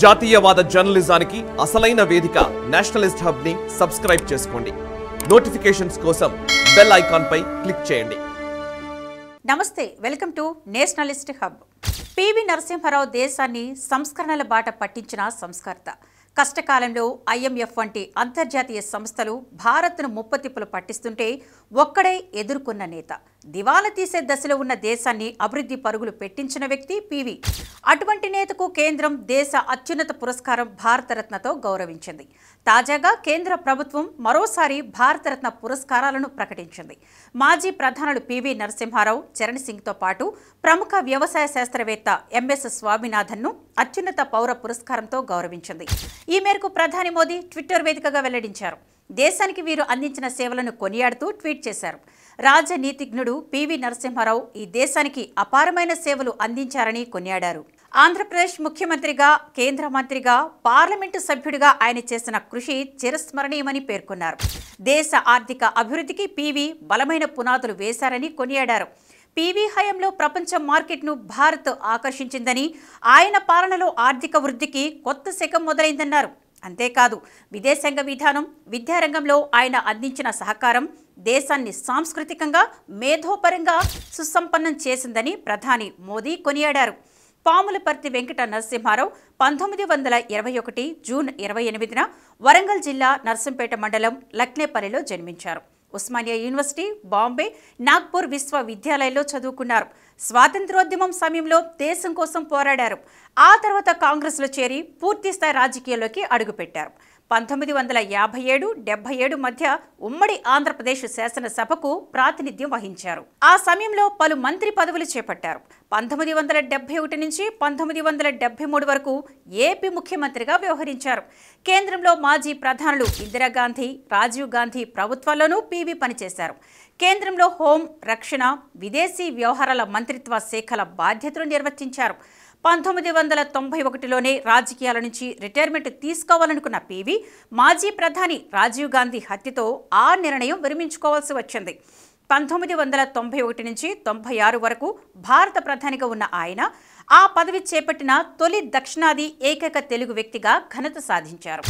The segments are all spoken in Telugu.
జాతీయవాద జర్నలిజానికి అసలైన వేదిక నేషనలిస్ట్ హబ్ ని సబ్స్క్రైబ్ చేసుకోండి నోటిఫికేషన్స్ కోసం బెల్ ఐకాన్ పై క్లిక్ చేయండి నమస్తే welcome to nationalist hub PV Narasimha Rao దేశాన్ని సంస్కరణల బాట పట్టించిన సంస్కర్త కష్టకాలంలో ఐఎంఎఫ్ వంటి అంతర్జాతీయ సంస్థలు భారత్ను ముప్పతిప్పులు పట్టిస్తుంటే ఒక్కడే ఎదుర్కొన్న నేత దివాలా తీసే దశలో ఉన్న దేశాన్ని అభివృద్ధి పరుగులు పెట్టించిన వ్యక్తి పివి అటువంటి నేతకు కేంద్రం దేశ అత్యున్నత పురస్కారం భారతరత్నతో గౌరవించింది తాజాగా కేంద్ర ప్రభుత్వం మరోసారి భారతరత్న పురస్కారాలను ప్రకటించింది మాజీ ప్రధానులు పివి నరసింహారావు చరణ్ సింగ్తో పాటు ప్రముఖ వ్యవసాయ శాస్త్రవేత్త ఎంఎస్ స్వామినాథన్ను అత్యున్నత పౌర పురస్కారంతో గౌరవించింది ఈ మేరకు ప్రధాని మోదీ ట్విట్టర్ వేదికగా వెల్లడించారు దేశానికి వీరు అందించిన సేవలను కొనియాడుతూ ట్వీట్ చేశారు రాజనీతిజ్ఞుడు పివి నరసింహారావు ఈ దేశానికి అపారమైన సేవలు అందించారని కొనియాడారు ఆంధ్రప్రదేశ్ ముఖ్యమంత్రిగా కేంద్ర మంత్రిగా పార్లమెంటు సభ్యుడిగా ఆయన చేసిన కృషి చిరస్మరణీయమని పేర్కొన్నారు దేశ ఆర్థిక అభివృద్ధికి పీవీ బలమైన పునాదులు వేశారని కొనియాడారు పీవీ హయంలో ప్రపంచ మార్కెట్ను భారత్ ఆకర్షించిందని ఆయన పాలనలో ఆర్థిక వృద్ధికి కొత్త శకం మొదలైందన్నారు అంతేకాదు విదేశాంగ విధానం విద్యారంగంలో ఆయన అందించిన సహకారం దేశాన్ని సాంస్కృతికంగా మేధోపరంగా సుసంపన్నం చేసిందని ప్రధాని మోదీ కొనియాడారు పాములపర్తి వెంకట నరసింహారావు పంతొమ్మిది వందల ఇరవై ఒకటి జూన్ ఇరవై ఎనిమిదిన వరంగల్ జిల్లా నర్సంపేట మండలం లక్నేపల్లిలో జన్మించారు ఉస్మానియా యూనివర్సిటీ బాంబే నాగ్పూర్ విశ్వవిద్యాలయంలో చదువుకున్నారు స్వాతంత్రోద్యమం సమయంలో దేశం కోసం పోరాడారు ఆ తర్వాత కాంగ్రెస్లో చేరి పూర్తిస్థాయి రాజకీయాల్లోకి అడుగుపెట్టారు పంతొమ్మిది వందల యాభై ఏడు డెబ్బై ఏడు మధ్య ఉమ్మడి ఆంధ్రప్రదేశ్ శాసనసభకు ప్రాతినిధ్యం వహించారు ఆ సమయంలో పలు మంత్రి పదవులు చేపట్టారు పంతొమ్మిది వందల డెబ్బై ఒకటి నుంచి పంతొమ్మిది వందల డెబ్బై మూడు వరకు ఏపీ ముఖ్యమంత్రిగా వ్యవహరించారు కేంద్రంలో మాజీ ప్రధానులు ఇందిరాగాంధీ రాజీవ్ గాంధీ ప్రభుత్వాల్లోనూ పీవీ పనిచేశారు కేంద్రంలో హోం రక్షణ విదేశీ వ్యవహారాల మంత్రిత్వ శాఖల బాధ్యతలు నిర్వర్తించారు పంతొమ్మిది వందల తొంభై ఒకటిలోనే రాజకీయాల నుంచి రిటైర్మెంట్ తీసుకోవాలనుకున్న పీవీ మాజీ ప్రధాని రాజీవ్ గాంధీ హత్యతో ఆ నిర్ణయం విరమించుకోవాల్సి వచ్చింది పంతొమ్మిది వందల తొంభై ఒకటి నుంచి తొంభై ఆరు వరకు భారత ప్రధానిగా ఉన్న ఆయన ఆ పదవి చేపట్టిన తొలి దక్షిణాది ఏకైక తెలుగు వ్యక్తిగా ఘనత సాధించారు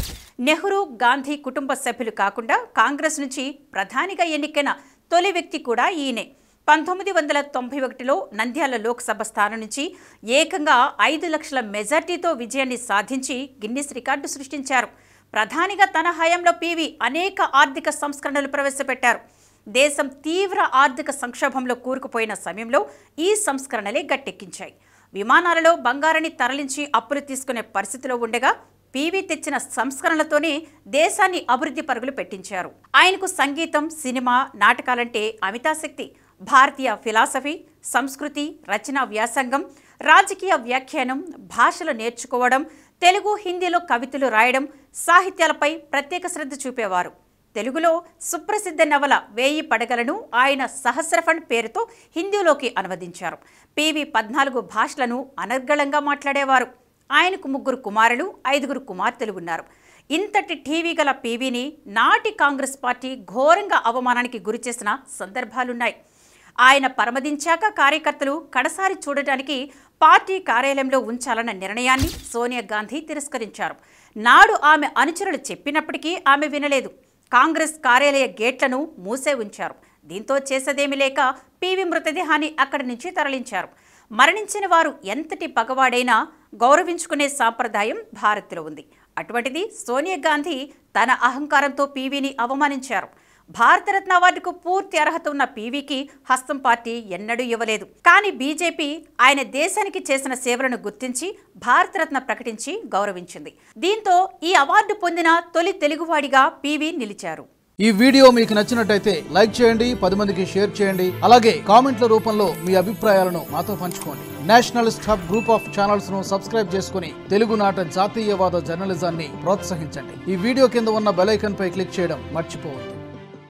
నెహ్రూ గాంధీ కుటుంబ సభ్యులు కాకుండా కాంగ్రెస్ నుంచి ప్రధానిగా ఎన్నికైన తొలి వ్యక్తి కూడా ఈయనే పంతొమ్మిది వందల తొంభై ఒకటిలో నంద్యాల లోక్సభ స్థానం నుంచి ఏకంగా ఐదు లక్షల మెజార్టీతో విజయాన్ని సాధించి గిన్నిస్ రికార్డు సృష్టించారు ప్రధానిగా తన హయాంలో పీవీ అనేక ఆర్థిక సంస్కరణలు ప్రవేశపెట్టారు దేశం తీవ్ర ఆర్థిక సంక్షోభంలో కూరుకుపోయిన సమయంలో ఈ సంస్కరణలే గట్టెక్కించాయి విమానాలలో బంగారాన్ని తరలించి అప్పులు తీసుకునే పరిస్థితిలో ఉండగా పీవీ తెచ్చిన సంస్కరణలతోనే దేశాన్ని అభివృద్ధి పరుగులు పెట్టించారు ఆయనకు సంగీతం సినిమా నాటకాలంటే అమితాశక్తి భారతీయ ఫిలాసఫీ సంస్కృతి రచనా వ్యాసంగం రాజకీయ వ్యాఖ్యానం భాషలు నేర్చుకోవడం తెలుగు హిందీలో కవితలు రాయడం సాహిత్యాలపై ప్రత్యేక శ్రద్ధ చూపేవారు తెలుగులో సుప్రసిద్ధ నవల వేయి పడగలను ఆయన సహస్రఫండ్ పేరుతో హిందీలోకి అనువదించారు పీవీ పద్నాలుగు భాషలను అనర్గళంగా మాట్లాడేవారు ఆయనకు ముగ్గురు కుమారులు ఐదుగురు కుమార్తెలు ఉన్నారు ఇంతటి టీవీ గల పీవీని నాటి కాంగ్రెస్ పార్టీ ఘోరంగా అవమానానికి గురిచేసిన సందర్భాలున్నాయి ఆయన పరమదించాక కార్యకర్తలు కడసారి చూడటానికి పార్టీ కార్యాలయంలో ఉంచాలన్న నిర్ణయాన్ని సోనియా గాంధీ తిరస్కరించారు నాడు ఆమె అనుచరులు చెప్పినప్పటికీ ఆమె వినలేదు కాంగ్రెస్ కార్యాలయ గేట్లను మూసే ఉంచారు దీంతో చేసేదేమీ లేక పీవీ మృతదేహాన్ని అక్కడి నుంచి తరలించారు మరణించిన వారు ఎంతటి పగవాడైనా గౌరవించుకునే సాంప్రదాయం భారత్లో ఉంది అటువంటిది సోనియా గాంధీ తన అహంకారంతో పీవీని అవమానించారు భారతరత్న అవార్డుకు పూర్తి అర్హత ఉన్న పీవీకి హస్తం పార్టీ ఎన్నడూ ఇవ్వలేదు కానీ బీజేపీ ఆయన దేశానికి చేసిన సేవలను గుర్తించి భారతరత్న ప్రకటించి గౌరవించింది దీంతో ఈ అవార్డు పొందిన తొలి తెలుగువాడిగా పీవీ నిలిచారు ఈ వీడియో మీకు నచ్చినట్టయితే లైక్ చేయండి పది మందికి షేర్ చేయండి అలాగే కామెంట్ల రూపంలో మీ అభిప్రాయాలను మాతో పంచుకోండి national staff group of channels ను సబ్స్క్రైబ్ చేసుకుని తెలుగునాట జాతీయవాద జర్నలిజాన్ని ప్రోత్సహించండి ఈ వీడియో కింద ఉన్న బెలైకన్ పై క్లిక్ చేయడం మర్చిపోవద్దు